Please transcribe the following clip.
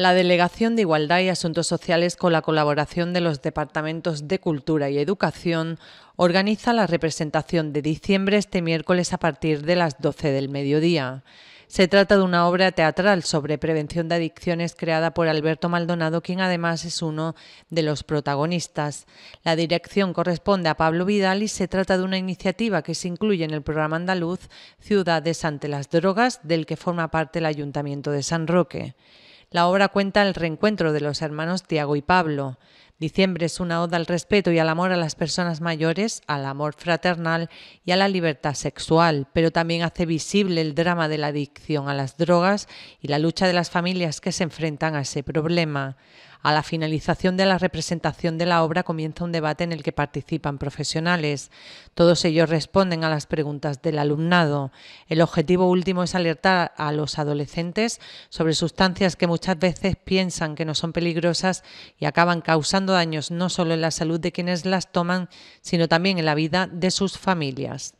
La Delegación de Igualdad y Asuntos Sociales, con la colaboración de los Departamentos de Cultura y Educación, organiza la representación de diciembre este miércoles a partir de las 12 del mediodía. Se trata de una obra teatral sobre prevención de adicciones creada por Alberto Maldonado, quien además es uno de los protagonistas. La dirección corresponde a Pablo Vidal y se trata de una iniciativa que se incluye en el programa andaluz Ciudades ante las Drogas, del que forma parte el Ayuntamiento de San Roque. La obra cuenta el reencuentro de los hermanos Tiago y Pablo, Diciembre es una oda al respeto y al amor a las personas mayores, al amor fraternal y a la libertad sexual, pero también hace visible el drama de la adicción a las drogas y la lucha de las familias que se enfrentan a ese problema. A la finalización de la representación de la obra comienza un debate en el que participan profesionales. Todos ellos responden a las preguntas del alumnado. El objetivo último es alertar a los adolescentes sobre sustancias que muchas veces piensan que no son peligrosas y acaban causando daños no solo en la salud de quienes las toman, sino también en la vida de sus familias.